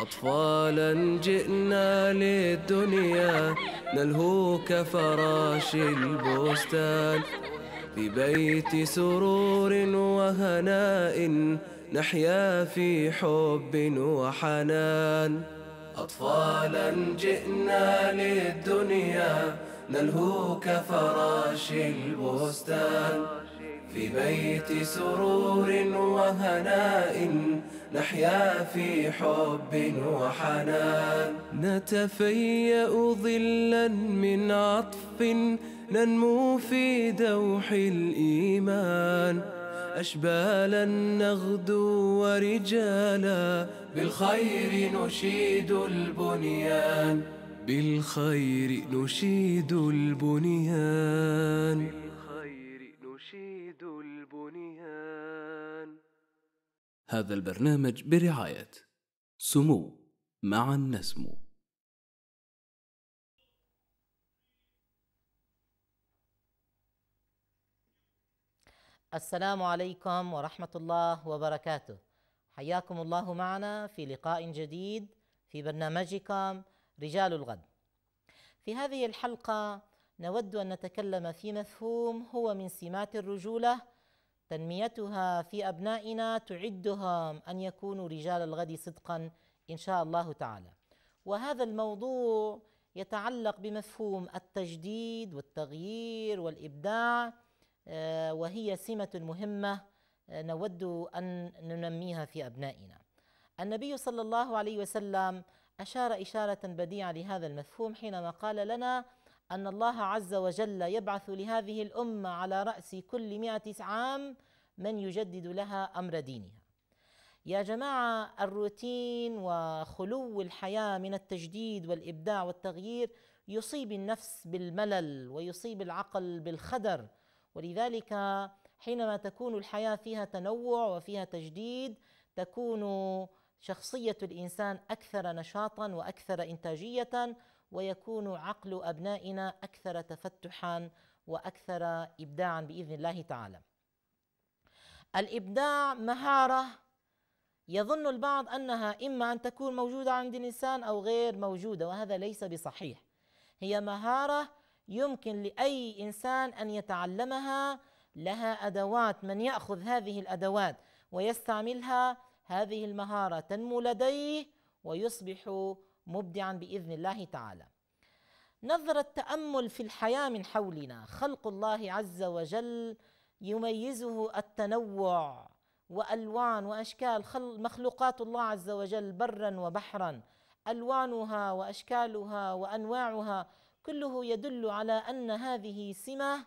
أطفالا جئنا للدنيا نلهو كفراش البستان في بيت سرور وهناء نحيا في حب وحنان أطفالا جئنا للدنيا نلهو كفراش البستان في بيت سرور وهناء نحيا في حب وحنان نتفيأ ظلا من عطف ننمو في دوح الإيمان أشبالا نغدو ورجالا بالخير نشيد البنيان بالخير نشيد البنيان هذا البرنامج برعاية سمو معا نسمو السلام عليكم ورحمة الله وبركاته حياكم الله معنا في لقاء جديد في برنامجكم رجال الغد في هذه الحلقة نود أن نتكلم في مفهوم هو من سمات الرجولة تنميتها في أبنائنا تعدهم أن يكونوا رجال الغد صدقا إن شاء الله تعالى وهذا الموضوع يتعلق بمفهوم التجديد والتغيير والإبداع آه، وهي سمة مهمة آه، نود أن ننميها في أبنائنا النبي صلى الله عليه وسلم أشار إشارة بديعة لهذا المفهوم حينما قال لنا أن الله عز وجل يبعث لهذه الأمة على رأس كل مئة عام من يجدد لها أمر دينها يا جماعة الروتين وخلو الحياة من التجديد والإبداع والتغيير يصيب النفس بالملل ويصيب العقل بالخدر ولذلك حينما تكون الحياة فيها تنوع وفيها تجديد تكون شخصية الإنسان أكثر نشاطا وأكثر إنتاجية ويكون عقل أبنائنا أكثر تفتحا وأكثر إبداعا بإذن الله تعالى الإبداع مهارة يظن البعض أنها إما أن تكون موجودة عند الإنسان أو غير موجودة وهذا ليس بصحيح هي مهارة يمكن لأي إنسان أن يتعلمها لها أدوات من يأخذ هذه الأدوات ويستعملها هذه المهارة تنمو لديه ويصبح مبدعا باذن الله تعالى نظره التامل في الحياه من حولنا خلق الله عز وجل يميزه التنوع والوان واشكال مخلوقات الله عز وجل برا وبحرا الوانها واشكالها وانواعها كله يدل على ان هذه سمه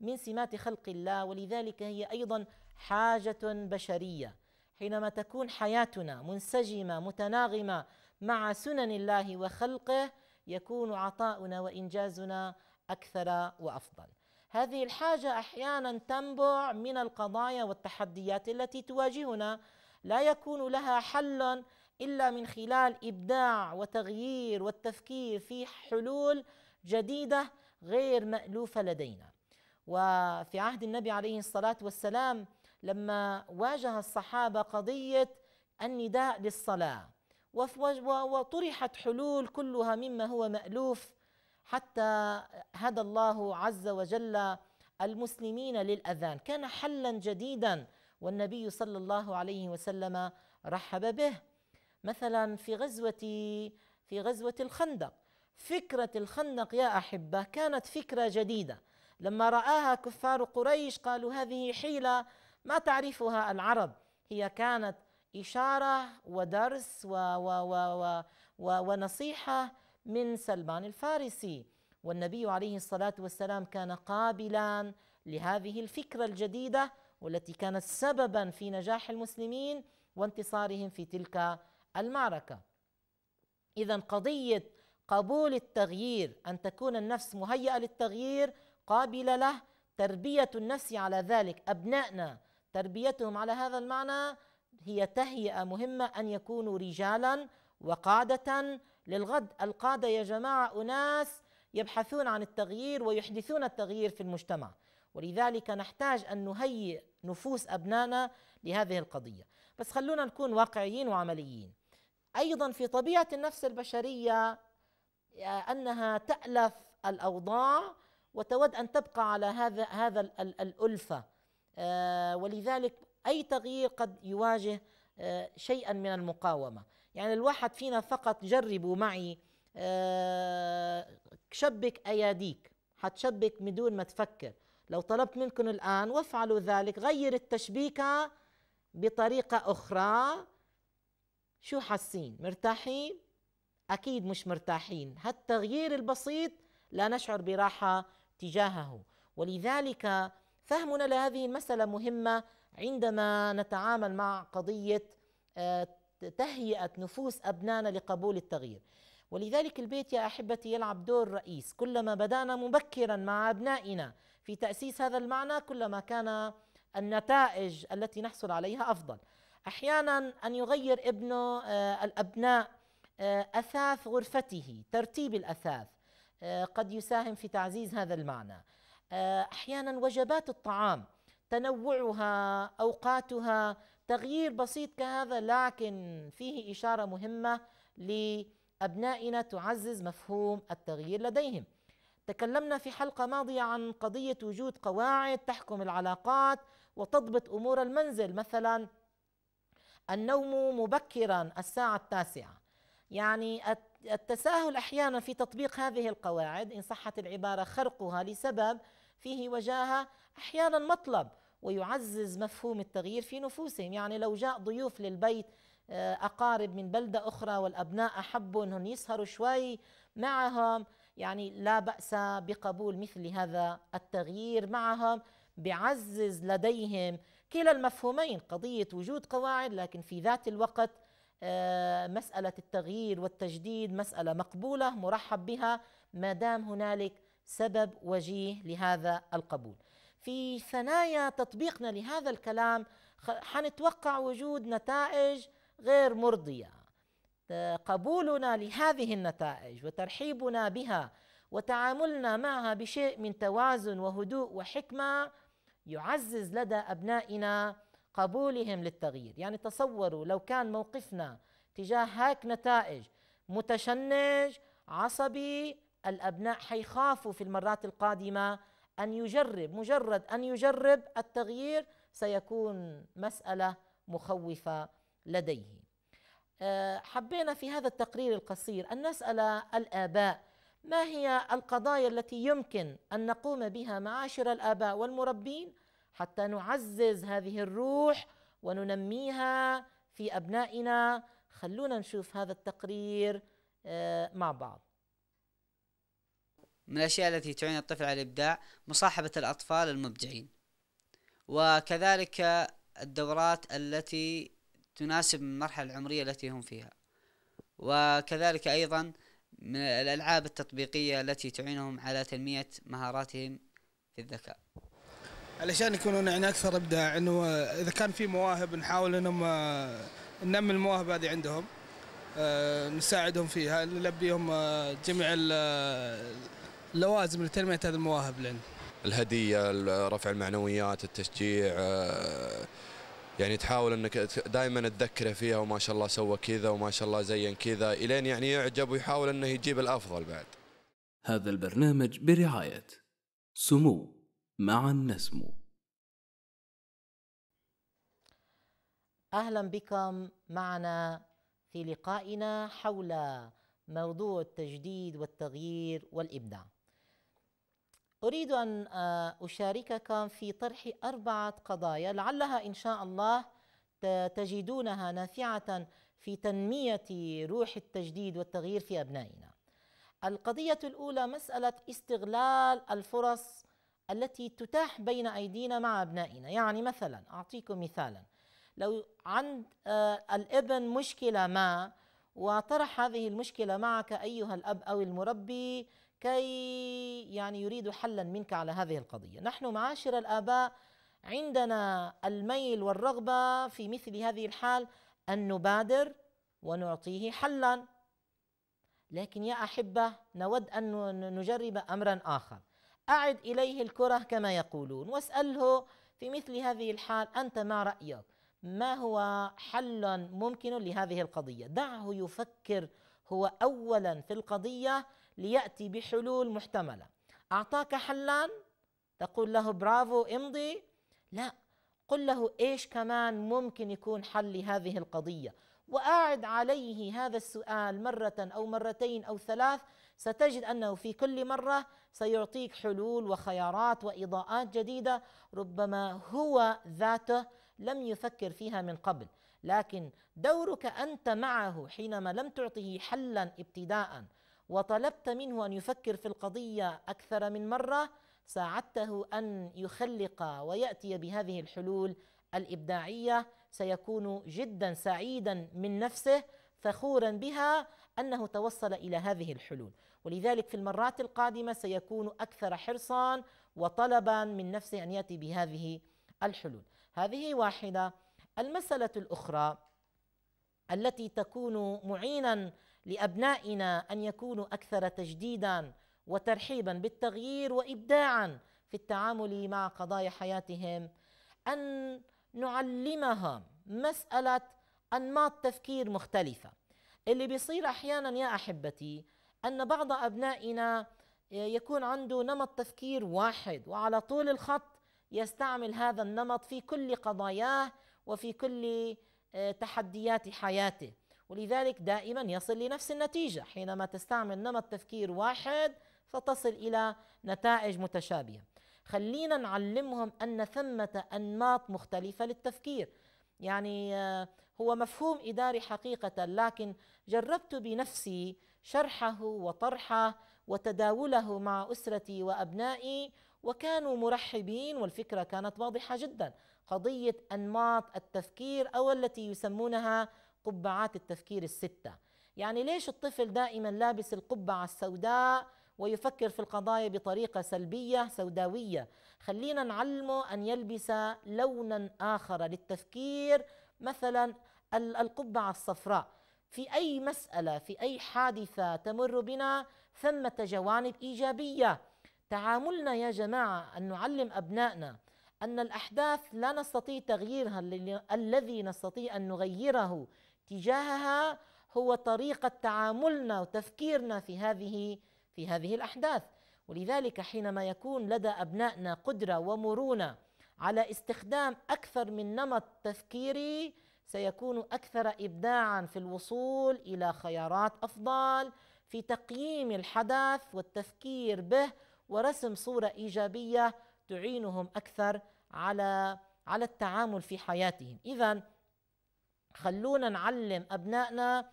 من سمات خلق الله ولذلك هي ايضا حاجه بشريه حينما تكون حياتنا منسجمه متناغمه مع سنن الله وخلقه يكون عطاؤنا وانجازنا اكثر وافضل. هذه الحاجه احيانا تنبع من القضايا والتحديات التي تواجهنا لا يكون لها حل الا من خلال ابداع وتغيير والتفكير في حلول جديده غير مالوفه لدينا. وفي عهد النبي عليه الصلاه والسلام لما واجه الصحابه قضيه النداء للصلاه وطرحت حلول كلها مما هو مألوف حتى هدى الله عز وجل المسلمين للأذان كان حلا جديدا والنبي صلى الله عليه وسلم رحب به مثلا في غزوة في غزوة الخندق فكرة الخندق يا أحبة كانت فكرة جديدة لما رآها كفار قريش قالوا هذه حيلة ما تعرفها العرب هي كانت إشارة ودرس و و و و و ونصيحة من سلمان الفارسي والنبي عليه الصلاة والسلام كان قابلا لهذه الفكرة الجديدة والتي كانت سببا في نجاح المسلمين وانتصارهم في تلك المعركة إذا قضية قبول التغيير أن تكون النفس مهيئة للتغيير قابلة له تربية النفس على ذلك أبنائنا تربيتهم على هذا المعنى هي تهيئه مهمه ان يكونوا رجالا وقاده للغد القاده يا جماعه اناس يبحثون عن التغيير ويحدثون التغيير في المجتمع ولذلك نحتاج ان نهيئ نفوس ابنائنا لهذه القضيه بس خلونا نكون واقعيين وعمليين ايضا في طبيعه النفس البشريه آه، انها تالف الاوضاع وتود ان تبقى على هذا هذا الالفه آه، ولذلك أي تغيير قد يواجه آه، شيئا من المقاومة يعني الواحد فينا فقط جربوا معي آه، شبك أياديك حتشبك بدون ما تفكر لو طلبت منكم الآن وافعلوا ذلك غير التشبيكة بطريقة أخرى شو حاسين مرتاحين أكيد مش مرتاحين هالتغيير البسيط لا نشعر براحة تجاهه ولذلك فهمنا لهذه المسألة مهمة عندما نتعامل مع قضيه آه، تهيئه نفوس ابنائنا لقبول التغيير ولذلك البيت يا احبتي يلعب دور رئيس كلما بدانا مبكرا مع ابنائنا في تاسيس هذا المعنى كلما كان النتائج التي نحصل عليها افضل احيانا ان يغير ابنه آه، الابناء آه، اثاث غرفته ترتيب الاثاث قد يساهم في تعزيز هذا المعنى احيانا وجبات الطعام تنوعها اوقاتها تغيير بسيط كهذا لكن فيه اشاره مهمه لابنائنا تعزز مفهوم التغيير لديهم. تكلمنا في حلقه ماضيه عن قضيه وجود قواعد تحكم العلاقات وتضبط امور المنزل مثلا النوم مبكرا الساعه التاسعه يعني التساهل احيانا في تطبيق هذه القواعد ان صحت العباره خرقها لسبب فيه وجاهة أحيانا مطلب ويعزز مفهوم التغيير في نفوسهم يعني لو جاء ضيوف للبيت آه، أقارب من بلدة أخرى والأبناء أحبوا أنهم يسهروا شوي معهم يعني لا بأس بقبول مثل هذا التغيير معهم بعزز لديهم كلا المفهومين قضية وجود قواعد لكن في ذات الوقت آه، مسألة التغيير والتجديد مسألة مقبولة مرحب بها ما دام هنالك سبب وجيه لهذا القبول في ثنايا تطبيقنا لهذا الكلام حنتوقع وجود نتائج غير مرضيه آه، قبولنا لهذه النتائج وترحيبنا بها وتعاملنا معها بشيء من توازن وهدوء وحكمه يعزز لدى ابنائنا قبولهم للتغيير يعني تصوروا لو كان موقفنا تجاه هاك نتائج متشنج عصبي الابناء حيخافوا في المرات القادمه ان يجرب مجرد ان يجرب التغيير سيكون مساله مخوفه لديه آه، حبينا في هذا التقرير القصير ان نسال الاباء ما هي القضايا التي يمكن ان نقوم بها معاشر الاباء والمربين حتى نعزز هذه الروح وننميها في ابنائنا خلونا نشوف هذا التقرير آه، مع بعض من الأشياء التي تعين الطفل على الإبداع مصاحبة الأطفال المبدعين وكذلك الدورات التي تناسب المرحلة العمرية التي هم فيها وكذلك أيضا من الألعاب التطبيقية التي تعينهم على تنمية مهاراتهم في الذكاء علشان يكونون يعني أكثر إبداع أنه إذا كان في مواهب نحاول أنهم آه، ننمي المواهب هذه عندهم آه، نساعدهم فيها نلبيهم آه، جميع اللوازم لتنميه هذه المواهب لنا. الهديه، رفع المعنويات، التشجيع آه، يعني تحاول انك دائما تذكره فيها وما شاء الله سوى كذا وما شاء الله زين كذا الين يعني يعجب ويحاول انه يجيب الافضل بعد. هذا البرنامج برعايه سمو معا نسمو. اهلا بكم معنا في لقائنا حول موضوع التجديد والتغيير والابداع. أريد أن آه، أشارككم في طرح أربعة قضايا لعلها إن شاء الله تجدونها نافعة في تنمية روح التجديد والتغيير في أبنائنا. القضية الأولى مسألة استغلال الفرص التي تتاح بين أيدينا مع أبنائنا، يعني مثلا أعطيكم مثالا لو عند آه، الابن مشكلة ما وطرح هذه المشكلة معك أيها الأب أو المربي كي يعني يريد حلا منك على هذه القضية نحن معاشر الآباء عندنا الميل والرغبة في مثل هذه الحال أن نبادر ونعطيه حلا لكن يا أحبة نود أن نجرب أمرا آخر أعد إليه الكرة كما يقولون واسأله في مثل هذه الحال أنت ما رأيك ما هو حل ممكن لهذه القضية دعه يفكر هو أولا في القضية ليأتي بحلول محتملة أعطاك حلا تقول له برافو امضي لا قل له ايش كمان ممكن يكون حل لهذه القضية وأعد عليه هذا السؤال مرة أو مرتين أو ثلاث ستجد أنه في كل مرة سيعطيك حلول وخيارات وإضاءات جديدة ربما هو ذاته لم يفكر فيها من قبل لكن دورك أنت معه حينما لم تعطه حلا ابتداءً وطلبت منه ان يفكر في القضيه اكثر من مره ساعدته ان يخلق وياتي بهذه الحلول الابداعيه سيكون جدا سعيدا من نفسه فخورا بها انه توصل الى هذه الحلول ولذلك في المرات القادمه سيكون اكثر حرصا وطلبا من نفسه ان ياتي بهذه الحلول هذه واحده المساله الاخرى التي تكون معينا لابنائنا ان يكونوا اكثر تجديدا وترحيبا بالتغيير وابداعا في التعامل مع قضايا حياتهم ان نعلمهم مساله انماط تفكير مختلفه اللي بيصير احيانا يا احبتي ان بعض ابنائنا يكون عنده نمط تفكير واحد وعلى طول الخط يستعمل هذا النمط في كل قضاياه وفي كل آه، تحديات حياته ولذلك دائما يصل لنفس النتيجة حينما تستعمل نمط تفكير واحد ستصل إلى نتائج متشابهة خلينا نعلمهم أن ثمة أنماط مختلفة للتفكير يعني آه، هو مفهوم إداري حقيقة لكن جربت بنفسي شرحه وطرحه وتداوله مع أسرتي وأبنائي وكانوا مرحبين والفكرة كانت واضحة جدا قضية أنماط التفكير أو التي يسمونها قبعات التفكير الستة يعني ليش الطفل دائما لابس القبعة السوداء ويفكر في القضايا بطريقة سلبية سوداوية خلينا نعلمه أن يلبس لونا آخر للتفكير مثلا القبعة الصفراء في أي مسألة في أي حادثة تمر بنا ثمة جوانب إيجابية تعاملنا يا جماعة أن نعلم أبنائنا أن الأحداث لا نستطيع تغييرها الذي نستطيع أن نغيره تجاهها هو طريقة تعاملنا وتفكيرنا في هذه في هذه الأحداث ولذلك حينما يكون لدى أبنائنا قدرة ومرونة على استخدام أكثر من نمط تفكيري سيكون أكثر إبداعا في الوصول إلى خيارات أفضل في تقييم الحدث والتفكير به ورسم صورة إيجابية تعينهم أكثر على على التعامل في حياتهم، إذا خلونا نعلم أبنائنا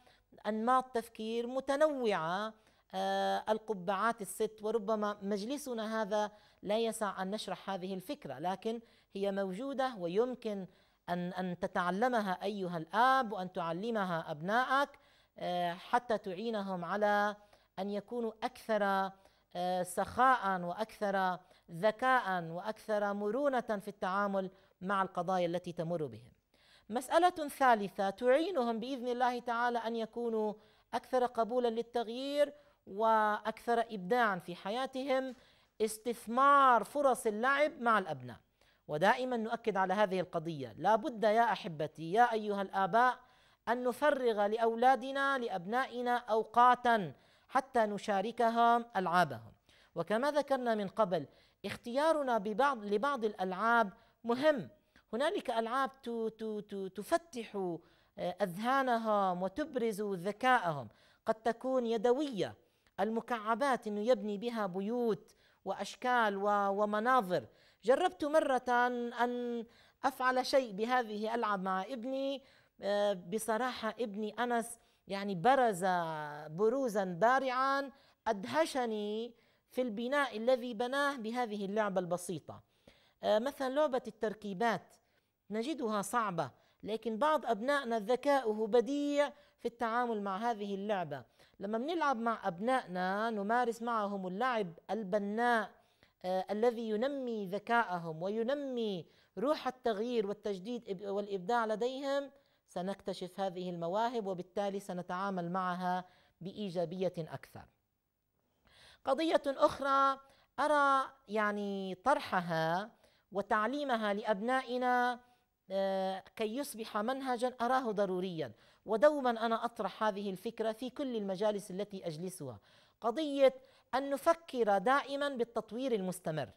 أنماط تفكير متنوعة آه، القبعات الست وربما مجلسنا هذا لا يسع أن نشرح هذه الفكرة لكن هي موجودة ويمكن أن أن تتعلمها أيها الآب وأن تعلمها أبنائك آه، حتى تعينهم على أن يكونوا أكثر آه، سخاء وأكثر ذكاء وأكثر مرونة في التعامل مع القضايا التي تمر بهم مسألة ثالثة تعينهم بإذن الله تعالى أن يكونوا أكثر قبولا للتغيير وأكثر إبداعا في حياتهم استثمار فرص اللعب مع الأبناء ودائما نؤكد على هذه القضية لا بد يا أحبتي يا أيها الآباء أن نفرغ لأولادنا لأبنائنا أوقاتا حتى نشاركهم ألعابهم وكما ذكرنا من قبل اختيارنا ببعض لبعض الألعاب مهم هنالك العاب تفتح آه، اذهانهم وتبرز ذكائهم قد تكون يدويه المكعبات انه يبني بها بيوت واشكال ومناظر جربت مره ان افعل شيء بهذه العب مع ابني آه، بصراحه ابني انس يعني برز بروزا بارعا ادهشني في البناء الذي بناه بهذه اللعبه البسيطه آه، مثلا لعبة التركيبات نجدها صعبة لكن بعض أبنائنا ذكاؤه بديع في التعامل مع هذه اللعبة لما بنلعب مع أبنائنا نمارس معهم اللعب البناء آه الذي ينمي ذكاءهم وينمي روح التغيير والتجديد والإبداع لديهم سنكتشف هذه المواهب وبالتالي سنتعامل معها بإيجابية أكثر قضية أخرى أرى يعني طرحها وتعليمها لابنائنا آه، كي يصبح منهجا اراه ضروريا ودوما انا اطرح هذه الفكره في كل المجالس التي اجلسها قضيه ان نفكر دائما بالتطوير المستمر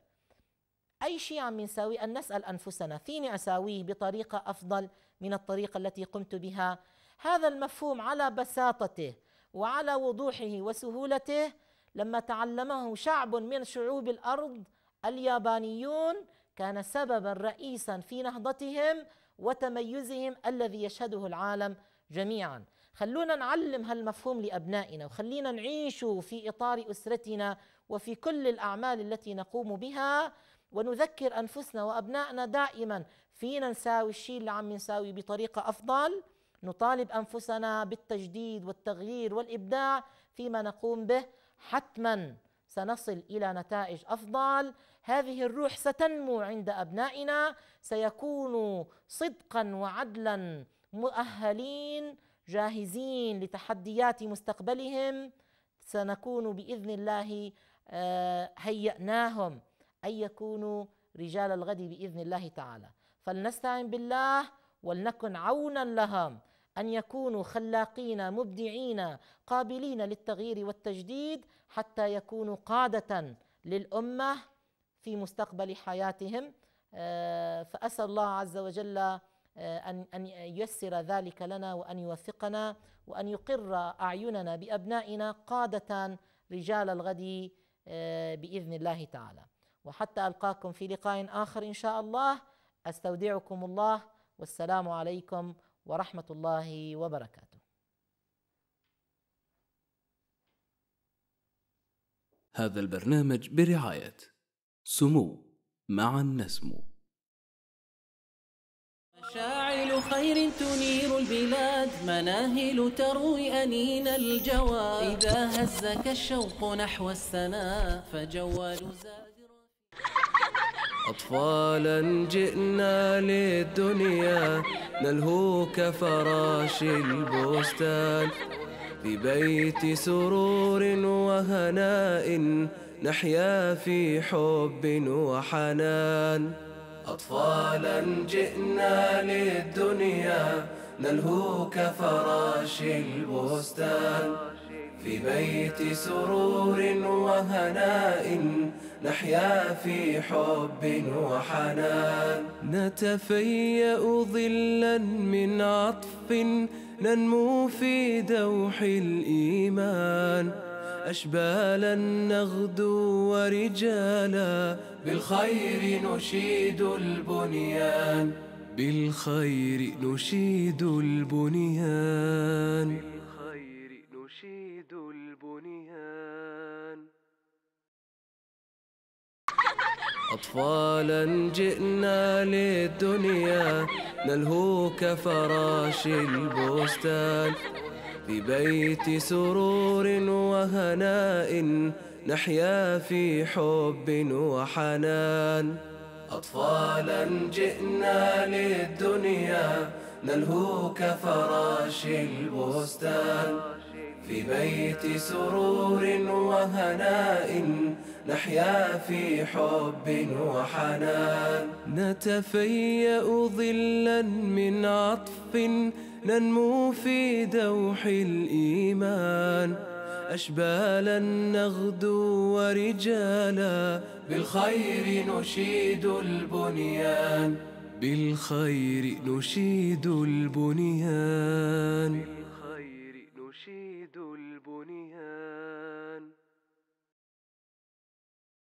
اي شيء عم نساوي ان نسال انفسنا فيني اساويه بطريقه افضل من الطريقه التي قمت بها هذا المفهوم على بساطته وعلى وضوحه وسهولته لما تعلمه شعب من شعوب الارض اليابانيون كان سببا رئيسا في نهضتهم وتميزهم الذي يشهده العالم جميعا خلونا نعلم هالمفهوم لأبنائنا وخلينا نعيش في إطار أسرتنا وفي كل الأعمال التي نقوم بها ونذكر أنفسنا وأبنائنا دائما فينا نساوي الشيء اللي عم نساوي بطريقة أفضل نطالب أنفسنا بالتجديد والتغيير والإبداع فيما نقوم به حتما سنصل إلى نتائج أفضل هذه الروح ستنمو عند أبنائنا سيكونوا صدقا وعدلا مؤهلين جاهزين لتحديات مستقبلهم سنكون باذن الله آه، هيأناهم ان يكونوا رجال الغد باذن الله تعالى فلنستعن بالله ولنكن عونا لهم ان يكونوا خلاقين مبدعين قابلين للتغيير والتجديد حتى يكونوا قاده للامه في مستقبل حياتهم آه، فأسأل الله عز وجل آه، أن أن ييسر ذلك لنا وأن يوفقنا وأن يقر أعيننا بأبنائنا قادة رجال الغد آه، بإذن الله تعالى وحتى ألقاكم في لقاء آخر إن شاء الله أستودعكم الله والسلام عليكم ورحمة الله وبركاته هذا البرنامج برعايه سمو معا نسمو مشاعل خير تنير البلاد مناهل تروي أنين الجوى إذا هزك الشوق نحو السنا فجوال زادر أطفالا جئنا للدنيا نلهو كفراش البستان في بيت سرور و هناء نحيا في حب وحنان أطفالا جئنا للدنيا نلهو كفراش البستان في بيت سرور وهناء نحيا في حب وحنان نتفيأ ظلا من عطف ننمو في دوح الإيمان أشبالا نغدو ورجالا بالخير نشيد البنيان بالخير نشيد البنيان بالخير نشيد البنيان أطفالا جئنا للدنيا نلهو كفراش البستان ببيت سرور وهناء نحيا في حب وحنان أطفالا جئنا للدنيا نلهو كفراش البستان في بيت سرور وهناء نحيا في حب وحنان نتفيأ ظلا من عطف ننمو في دوح الإيمان أشبالا نغدو ورجالا بالخير نشيد البنيان بالخير نشيد البنيان